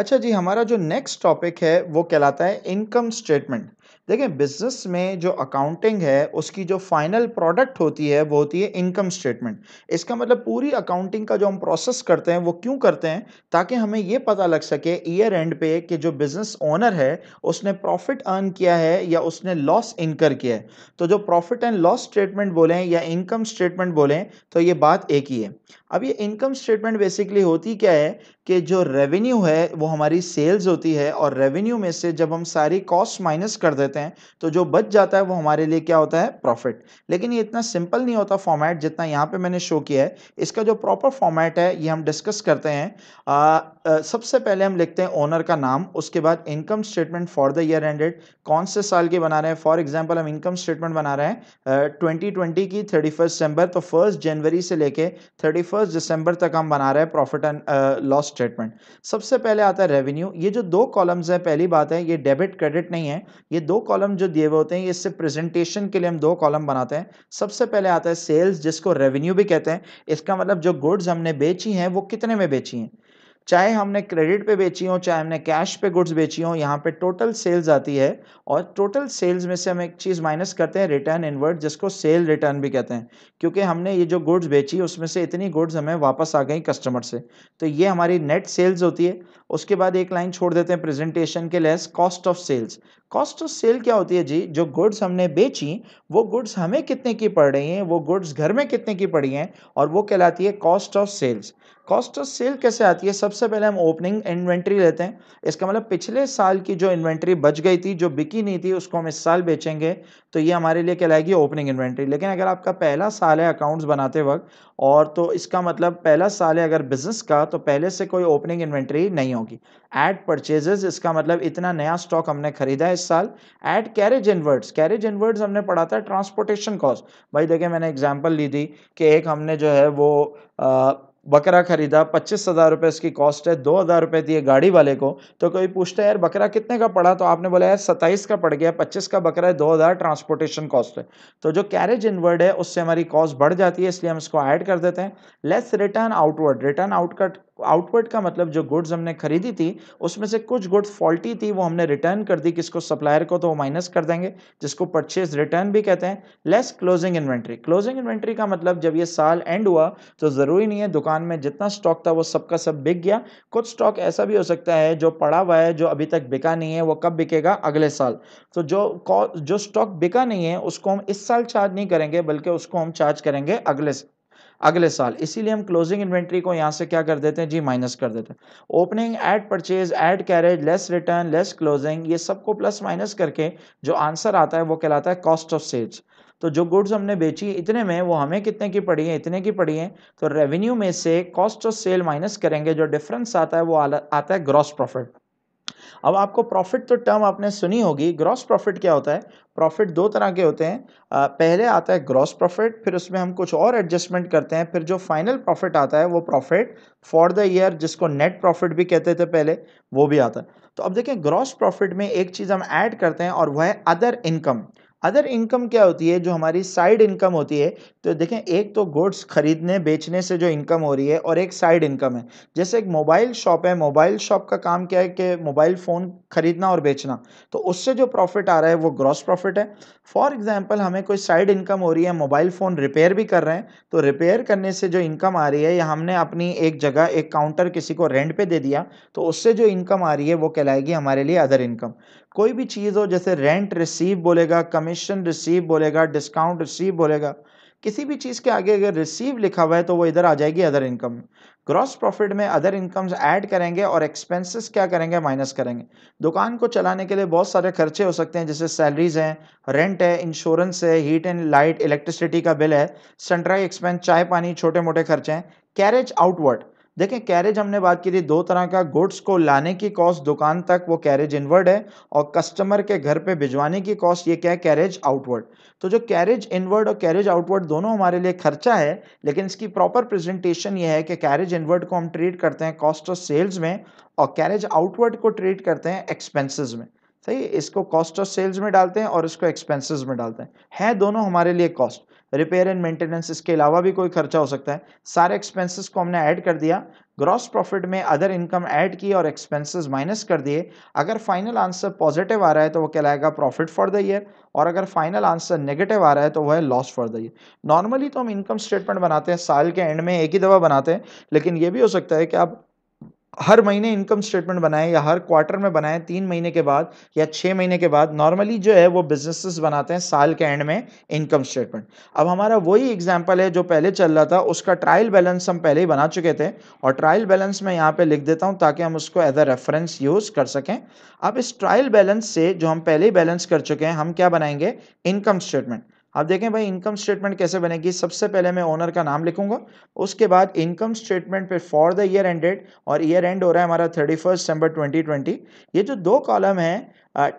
अच्छा जी हमारा जो नेक्स्ट टॉपिक है वो कहलाता है इनकम स्टेटमेंट देखें बिजनेस में जो अकाउंटिंग है उसकी जो फाइनल प्रोडक्ट होती है वो होती है इनकम स्टेटमेंट इसका मतलब पूरी अकाउंटिंग का जो हम प्रोसेस करते हैं वो क्यों करते हैं ताकि हमें ये पता लग सके ईयर एंड पे कि जो बिजनेस ओनर है उसने प्रॉफिट अर्न किया है या उसने लॉस इनकर किया है तो जो प्रॉफिट एंड लॉस स्टेटमेंट बोलें या इनकम स्टेटमेंट बोलें तो ये बात एक ही है अब ये इनकम स्टेटमेंट बेसिकली होती क्या है कि जो रेवेन्यू है वो हमारी सेल्स होती है और रेवेन्यू में से जब हम सारी कॉस्ट माइनस कर देते हैं तो जो बच जाता है वो हमारे लिए क्या होता है प्रॉफिट लेकिन ये इतना सिंपल नहीं होता फॉर्मेट जितना यहाँ पे मैंने शो किया है इसका जो प्रॉपर फॉर्मेट है ये हम डिस्कस करते हैं आ, आ, सबसे पहले हम लिखते हैं ओनर का नाम उसके बाद income statement for the year ended कौन से साल के बना रहे हैं फॉर एग्जाम्पल हम इनकम स्टेटमेंट बना रहे हैं ट्वेंटी की थर्टी फर्स्ट तो फर्स्ट जनवरी से लेके थर्टी 31 दिसंबर तक हम बना रहे हैं प्रॉफिट एंड लॉस स्टेटमेंट सबसे पहले आता है रेवेन्यू ये जो दो कॉलम्स हैं पहली बात है ये डेबिट क्रेडिट नहीं है ये दो कॉलम जो दिए हुए होते हैं इससे प्रेजेंटेशन के लिए हम दो कॉलम बनाते हैं सबसे पहले आता है सेल्स जिसको रेवेन्यू भी कहते हैं इसका मतलब जो गुड्स हमने बेची हैं वो कितने में बेची हैं चाहे हमने क्रेडिट पे बेची हो चाहे हमने कैश पे गुड्स बेची हो यहाँ पे टोटल सेल्स आती है और टोटल सेल्स में से हम एक चीज़ माइनस करते हैं रिटर्न इनवर्ट जिसको सेल रिटर्न भी कहते हैं क्योंकि हमने ये जो गुड्स बेची उसमें से इतनी गुड्स हमें वापस आ गई कस्टमर से तो ये हमारी नेट सेल्स होती है उसके बाद एक लाइन छोड़ देते हैं प्रेजेंटेशन के less cost of sales cost of sale क्या होती है जी जो गुड्स हमने बेची वो गुड्स हमें कितने की पड़ रही हैं वो गुड्स घर में कितने की पड़ी हैं और वो कहलाती है cost of sales cost of sale कैसे आती है सबसे पहले हम ओपनिंग इन्वेंट्री लेते हैं इसका मतलब पिछले साल की जो इन्वेंट्री बच गई थी जो बिकी नहीं थी उसको हम इस साल बेचेंगे तो ये हमारे लिए कहलाएगी ओपनिंग इन्वेंट्री लेकिन अगर आपका पहला साल है अकाउंट्स बनाते वक्त और तो इसका मतलब पहला साल है अगर बिजनेस का तो पहले से कोई ओपनिंग इन्वेंट्री नहीं होगी एड परचेजेस इसका मतलब इतना नया स्टॉक हमने खरीदा है इस साल add carriage inwards carriage inwards हमने पढ़ा था ट्रांसपोर्टेशन कॉस्ट भाई देखिए मैंने एग्जाम्पल ली थी कि एक हमने जो है वो आ, बकरा खरीदा पच्चीस हज़ार रुपये उसकी कॉस्ट है दो हज़ार रुपये दिए गाड़ी वाले को तो कोई पूछता है यार बकरा कितने का पड़ा तो आपने बोला यार सत्ताईस का पड़ गया पच्चीस का बकरा है दो हज़ार ट्रांसपोर्टेशन कॉस्ट है तो जो कैरेज इनवर्ड है उससे हमारी कॉस्ट बढ़ जाती है इसलिए हम इसको ऐड कर देते हैं लेस रिटर्न आउटवर्ड रिटर्न आउटकट आउटपुट का मतलब जो गुड्स हमने खरीदी थी उसमें से कुछ गुड्स फॉल्टी थी वो हमने रिटर्न कर दी किसको सप्लायर को तो वो माइनस कर देंगे जिसको परचेज रिटर्न भी कहते हैं less closing inventory closing inventory का मतलब जब ये साल एंड हुआ तो ज़रूरी नहीं है दुकान में जितना स्टॉक था वो सबका सब बिक गया कुछ स्टॉक ऐसा भी हो सकता है जो पड़ा हुआ है जो अभी तक बिका नहीं है वो कब बिकेगा अगले साल तो जो जो स्टॉक बिका नहीं है उसको हम इस साल चार्ज नहीं करेंगे बल्कि उसको हम चार्ज करेंगे अगले साल अगले साल इसीलिए हम क्लोजिंग इन्वेंट्री को यहाँ से क्या कर देते हैं जी माइनस कर देते हैं opening add purchase add carriage less return less closing ये सबको प्लस माइनस करके जो आंसर आता है वो कहलाता है कॉस्ट ऑफ सेल्स तो जो गुड्स हमने बेची इतने में वो हमें कितने की पड़ी है इतने की पड़ी है तो रेवेन्यू में से कॉस्ट ऑफ सेल माइनस करेंगे जो डिफरेंस आता है वो आता है ग्रॉस प्रॉफिट अब आपको प्रॉफिट तो टर्म आपने सुनी होगी ग्रॉस प्रॉफिट क्या होता है प्रॉफिट दो तरह के होते हैं आ, पहले आता है ग्रॉस प्रॉफिट फिर उसमें हम कुछ और एडजस्टमेंट करते हैं फिर जो फाइनल प्रॉफिट आता है वो प्रॉफिट फॉर द ईयर जिसको नेट प्रॉफिट भी कहते थे पहले वो भी आता है तो अब देखें ग्रॉस प्रॉफिट में एक चीज़ हम ऐड करते हैं और वह है अदर इनकम अदर इनकम क्या होती है जो हमारी साइड इनकम होती है तो देखें एक तो गुड्स खरीदने बेचने से जो इनकम हो रही है और एक साइड इनकम है जैसे एक मोबाइल शॉप है मोबाइल शॉप का काम क्या है कि मोबाइल फ़ोन खरीदना और बेचना तो उससे जो प्रॉफिट आ रहा है वो ग्रॉस प्रॉफिट है फॉर एग्जाम्पल हमें कोई साइड इनकम हो रही है मोबाइल फ़ोन रिपेयर भी कर रहे हैं तो रिपेयर करने से जो इनकम आ रही है या हमने अपनी एक जगह एक काउंटर किसी को रेंट पर दे दिया तो उससे जो इनकम आ रही है वो कहलाएगी हमारे लिए अदर इनकम कोई भी चीज़ हो जैसे रेंट रिसीव बोलेगा कमी कमीशन रिसीव बोलेगा डिस्काउंट रिसीव बोलेगा किसी भी चीज़ के आगे अगर रिसीव लिखा हुआ है तो वो इधर आ जाएगी अदर इनकम ग्रॉस प्रॉफिट में अदर इनकम्स ऐड करेंगे और एक्सपेंसेस क्या करेंगे माइनस करेंगे दुकान को चलाने के लिए बहुत सारे खर्चे हो सकते हैं जैसे सैलरीज हैं रेंट है इंश्योरेंस है हीट एंड लाइट इलेक्ट्रिसिटी का बिल है सनड्राई एक्सपेंस चाय पानी छोटे मोटे खर्चे हैं कैरेज आउटवर्ड देखें कैरेज हमने बात की थी दो तरह का गुड्स को लाने की कॉस्ट दुकान तक वो कैरेज इनवर्ड है और कस्टमर के घर पे भिजवाने की कॉस्ट ये क्या है कैरेज आउटवर्ड तो जो कैरेज इनवर्ड और कैरेज आउटवर्ड दोनों हमारे लिए खर्चा है लेकिन इसकी प्रॉपर प्रेजेंटेशन ये है कि कैरेज इनवर्ड को हम ट्रीट करते हैं कॉस्ट ऑफ सेल्स में और कैरेज आउटवर्ड को ट्रीट करते हैं एक्सपेंसिस में सही इसको कॉस्ट ऑफ सेल्स में डालते हैं और इसको एक्सपेंसिस में डालते हैं है दोनों हमारे लिए कॉस्ट रिपेयर एंड मेंटेनेंस इसके अलावा भी कोई खर्चा हो सकता है सारे एक्सपेंसेस को हमने ऐड कर दिया ग्रॉस प्रॉफिट में अदर इनकम ऐड की और एक्सपेंसेस माइनस कर दिए अगर फाइनल आंसर पॉजिटिव आ रहा है तो वो कहलाएगा प्रॉफिट फॉर द ईयर और अगर फाइनल आंसर नेगेटिव आ रहा है तो वह है loss for the year normally तो हम इनकम स्टेटमेंट बनाते हैं साल के एंड में एक ही दफ़ा बनाते हैं लेकिन ये भी हो सकता है कि आप हर महीने इनकम स्टेटमेंट बनाएं या हर क्वार्टर में बनाएं तीन महीने के बाद या छः महीने के बाद नॉर्मली जो है वो बिजनेसेस बनाते हैं साल के एंड में इनकम स्टेटमेंट अब हमारा वही एग्जाम्पल है जो पहले चल रहा था उसका ट्रायल बैलेंस हम पहले ही बना चुके थे और ट्रायल बैलेंस मैं यहाँ पे लिख देता हूँ ताकि हम उसको एज अ रेफरेंस यूज़ कर सकें अब इस ट्रायल बैलेंस से जो हम पहले ही बैलेंस कर चुके हैं हम क्या बनाएंगे इनकम स्टेटमेंट अब देखें भाई इनकम स्टेटमेंट कैसे बनेगी सबसे पहले मैं ओनर का नाम लिखूंगा उसके बाद इनकम स्टेटमेंट पे फॉर द ईयर एंडेड और ईयर एंड हो रहा है हमारा थर्टी फर्स्ट दिसंबर ट्वेंटी ट्वेंटी ये जो दो कॉलम है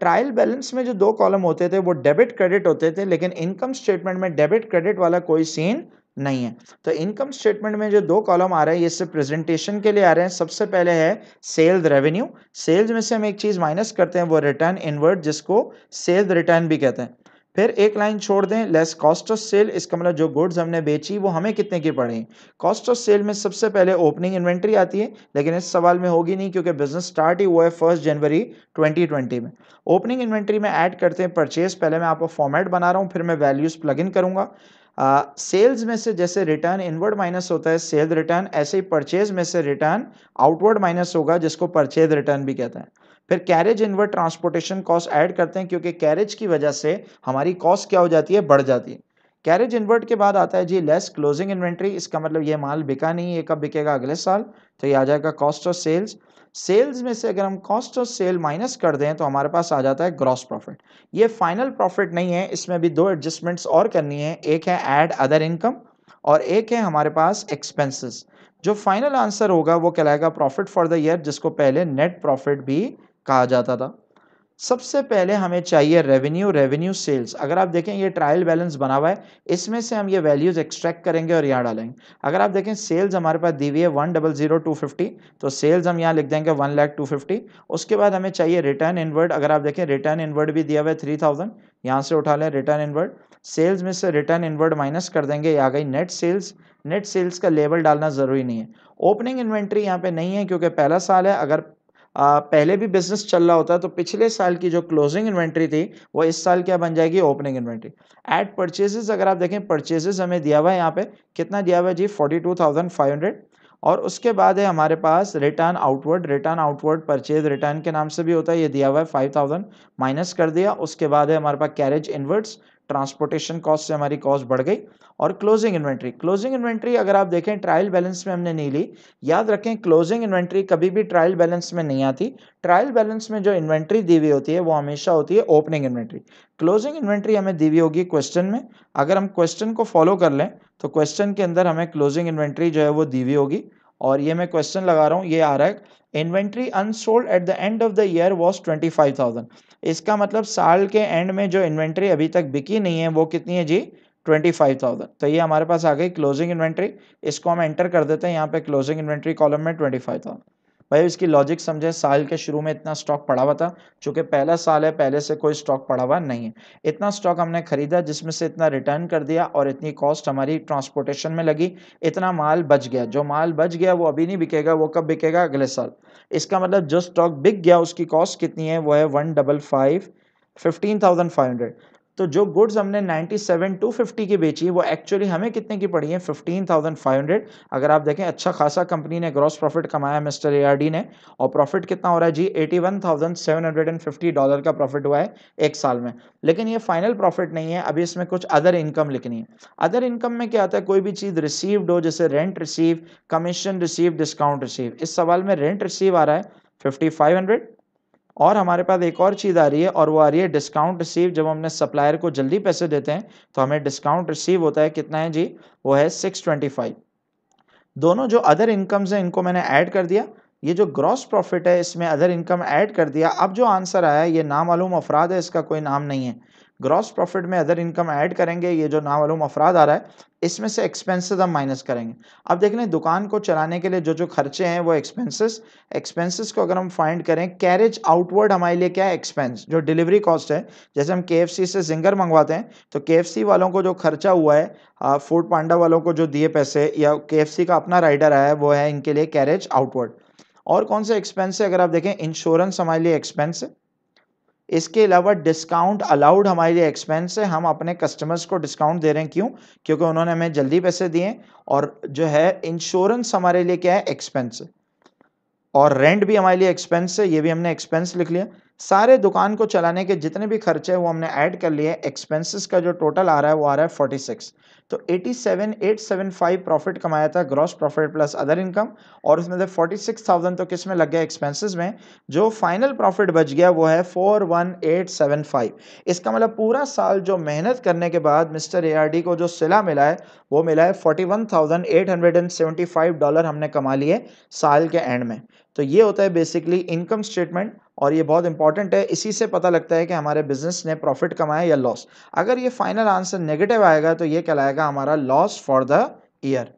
ट्रायल बैलेंस में जो दो कॉलम होते थे वो डेबिट क्रेडिट होते थे लेकिन इनकम स्टेटमेंट में डेबिट क्रेडिट वाला कोई सीन नहीं है तो इनकम स्टेटमेंट में जो दो कॉलम आ रहे हैं ये सिर्फ प्रेजेंटेशन के लिए आ रहे हैं सबसे पहले है सेल्स रेवेन्यू सेल्स में से हम एक चीज़ माइनस करते हैं वो रिटर्न इनवर्ट जिसको सेल्स रिटर्न भी कहते हैं फिर एक लाइन छोड़ दें लेस कॉस्ट ऑफ सेल इसका मतलब जो गुड्स हमने बेची वो हमें कितने की पड़े कॉस्ट ऑफ सेल में सबसे पहले ओपनिंग इन्वेंट्री आती है लेकिन इस सवाल में होगी नहीं क्योंकि बिजनेस स्टार्ट ही हुआ है फर्स्ट जनवरी 2020 में ओपनिंग इन्वेंट्री में ऐड करते हैं परचेज पहले मैं आपको फॉर्मेट बना रहा हूँ फिर मैं वैल्यूज़ प्लग इन करूँगा सेल्स uh, में से जैसे रिटर्न इनवर्ड माइनस होता है सेल्स रिटर्न ऐसे ही परचेज में से रिटर्न आउटवर्ड माइनस होगा जिसको परचेज रिटर्न भी कहते हैं फिर carriage inward transportation cost add करते हैं क्योंकि कैरेज की वजह से हमारी कॉस्ट क्या हो जाती है बढ़ जाती है कैरेज इनवर्ट के बाद आता है जी लेस क्लोजिंग इन्वेंट्री इसका मतलब ये माल बिका नहीं ये कब बिकेगा अगले साल तो ये आ जाएगा कॉस्ट ऑफ सेल्स सेल्स में से अगर हम कॉस्ट ऑफ सेल माइनस कर दें तो हमारे पास आ जाता है ग्रॉस प्रॉफिट ये फाइनल प्रॉफिट नहीं है इसमें भी दो एडजस्टमेंट्स और करनी है एक है ऐड अदर इनकम और एक है हमारे पास एक्सपेंसेस जो फाइनल आंसर होगा वो कहलाएगा प्रॉफिट फॉर द ईयर जिसको पहले नेट प्रॉफिट भी कहा जाता था सबसे पहले हमें चाहिए रेवेन्यू रेवेन्यू सेल्स अगर आप देखें ये ट्रायल बैलेंस बना हुआ है इसमें से हम ये वैल्यूज एक्सट्रैक्ट करेंगे और यहाँ डालेंगे अगर आप देखें सेल्स हमारे पास दी हुई है one double zero two fifty तो सेल्स हम यहाँ लिख देंगे वन लैख टू फिफ्टी उसके बाद हमें चाहिए रिटर्न इनवर्ड अगर आप देखें रिटर्न इनवर्ड भी दिया हुआ है थ्री थाउजेंड यहाँ से उठा लें रिटर्न इनवर्ड सेल्स में से रिटर्न इनवर्ड माइनस कर देंगे या गई नेट सेल्स नेट सेल्स का लेवल डालना जरूरी नहीं है ओपनिंग इन्वेंट्री यहाँ पे नहीं है क्योंकि पहला साल है अगर पहले भी बिजनेस चल रहा होता है तो पिछले साल की जो क्लोजिंग इन्वेंट्री थी वो इस साल क्या बन जाएगी ओपनिंग इन्वेंट्री एट परचेजेस अगर आप देखें परचेजेस हमें दिया हुआ है यहाँ पे कितना दिया हुआ है जी forty two thousand five hundred और उसके बाद है हमारे पास return outward return outward purchase return के नाम से भी होता है ये दिया हुआ है फाइव थाउजेंड माइनस कर दिया उसके बाद है हमारे पास कैरेज इनवर्ड्स ट्रांसपोर्टेशन कॉस्ट से हमारी कॉस्ट बढ़ गई और क्लोजिंग इन्वेंट्री क्लोजिंग इन्वेंट्री अगर आप देखें ट्रायल बैलेंस में हमने नहीं ली याद रखें क्लोजिंग इन्वेंट्री कभी भी ट्रायल बैलेंस में नहीं आती ट्रायल बैलेंस में जो इन्वेंट्री दी हुई होती है वो हमेशा होती है ओपनिंग इन्वेंट्री क्लोजिंग इन्वेंट्री हमें दी हुई होगी क्वेश्चन में अगर हम क्वेश्चन को फॉलो कर लें तो क्वेश्चन के अंदर हमें क्लोजिंग इन्वेंट्री जो है वो दी हुई होगी और ये मैं क्वेश्चन लगा रहा हूँ ये आ रहा है inventory unsold at the end of the year was twenty five thousand इसका मतलब साल के एंड में जो इन्वेंट्री अभी तक बिकी नहीं है वो कितनी है जी ट्वेंटी फाइव थाउजेंड तो ये हमारे पास आ गई क्लोजिंग इन्वेंट्री इसको हम एंटर कर देते हैं यहाँ पे क्लोजिंग इन्वेंट्री कॉलम में ट्वेंटी फाइव थाउजेंड भाई इसकी लॉजिक समझे साल के शुरू में इतना स्टॉक पड़ा हुआ था चूंकि पहला साल है पहले से कोई स्टॉक पड़ा हुआ नहीं है इतना स्टॉक हमने खरीदा जिसमें से इतना रिटर्न कर दिया और इतनी कॉस्ट हमारी ट्रांसपोर्टेशन में लगी इतना माल बच गया जो माल बच गया वो अभी नहीं बिकेगा वो कब बिकेगा अगले साल इसका मतलब जो स्टॉक बिक गया उसकी कॉस्ट कितनी है वो है one double five fifteen thousand five hundred तो जो गुड्स हमने 97 टू 50 की बेची है वो एक्चुअली हमें कितने की पड़ी है 15,500 अगर आप देखें अच्छा खासा कंपनी ने ग्रॉस प्रॉफिट कमाया मिस्टर एआरडी ने और प्रॉफिट कितना हो रहा है जी 81,750 डॉलर का प्रॉफिट हुआ है एक साल में लेकिन ये फाइनल प्रॉफिट नहीं है अभी इसमें कुछ अदर इनकम लिखनी है अदर इनकम में क्या आता है कोई भी चीज़ रिसीव्ड हो जैसे rent receive commission receive discount receive इस सवाल में रेंट रिसीव आ रहा है फिफ्टी और हमारे पास एक और चीज़ आ रही है और वो आ रही है डिस्काउंट रिसीव जब हमने सप्लायर को जल्दी पैसे देते हैं तो हमें डिस्काउंट रिसीव होता है कितना है जी वो है सिक्स ट्वेंटी फाइव दोनों जो अदर इनकम्स हैं इनको मैंने ऐड कर दिया ये जो ग्रॉस प्रॉफिट है इसमें अदर इनकम ऐड कर दिया अब जो आंसर आया ये नामालूम अफराद है इसका कोई नाम नहीं है ग्रॉस प्रॉफिट में अदर इनकम ऐड करेंगे ये जो नामालूम अफराद आ रहा है इसमें से एक्सपेंसेस हम माइनस करेंगे अब देख लें दुकान को चलाने के लिए जो जो खर्चे हैं वो एक्सपेंसेस एक्सपेंसेस को अगर हम फाइंड करें कैरेज आउटवर्ड हमारे लिए क्या है एक्सपेंस जो डिलीवरी कॉस्ट है जैसे हम के से जिंगर मंगवाते हैं तो के वालों को जो खर्चा हुआ है फूड पांडा वालों को जो दिए पैसे या के का अपना राइडर आया है वो है इनके लिए कैरेज आउटवर्ड और कौन से एक्सपेंस है अगर आप देखें इंश्योरेंस हमारे लिए एक्सपेंस है इसके अलावा डिस्काउंट अलाउड हमारे एक्सपेंस है हम अपने कस्टमर्स को डिस्काउंट दे रहे हैं क्यों क्योंकि उन्होंने हमें जल्दी पैसे दिए और जो है इंश्योरेंस हमारे लिए क्या है एक्सपेंस और रेंट भी हमारे लिए एक्सपेंस है ये भी हमने एक्सपेंस लिख लिया सारे दुकान को चलाने के जितने भी खर्चे हैं वो हमने ऐड कर लिए एक्सपेंसेस का जो टोटल आ रहा है वो आ रहा है फोर्टी सिक्स तो eighty seven eight seven five profit कमाया था gross profit plus other income और उसमें से फोर्टी सिक्स थाउजेंड तो किस में लग गया एक्सपेंसेस में जो फाइनल प्रॉफिट बच गया वो है four one eight seven five इसका मतलब पूरा साल जो मेहनत करने के बाद मिस्टर ए को जो सिला मिला है वो मिला है forty one thousand eight hundred and seventy five dollar हमने कमा लिए साल के एंड में तो ये होता है बेसिकली इनकम स्टेटमेंट और ये बहुत इंपॉर्टेंट है इसी से पता लगता है कि हमारे बिजनेस ने प्रॉफिट कमाया या लॉस अगर ये फाइनल आंसर नेगेटिव आएगा तो ये कहलाएगा हमारा लॉस फॉर द ईयर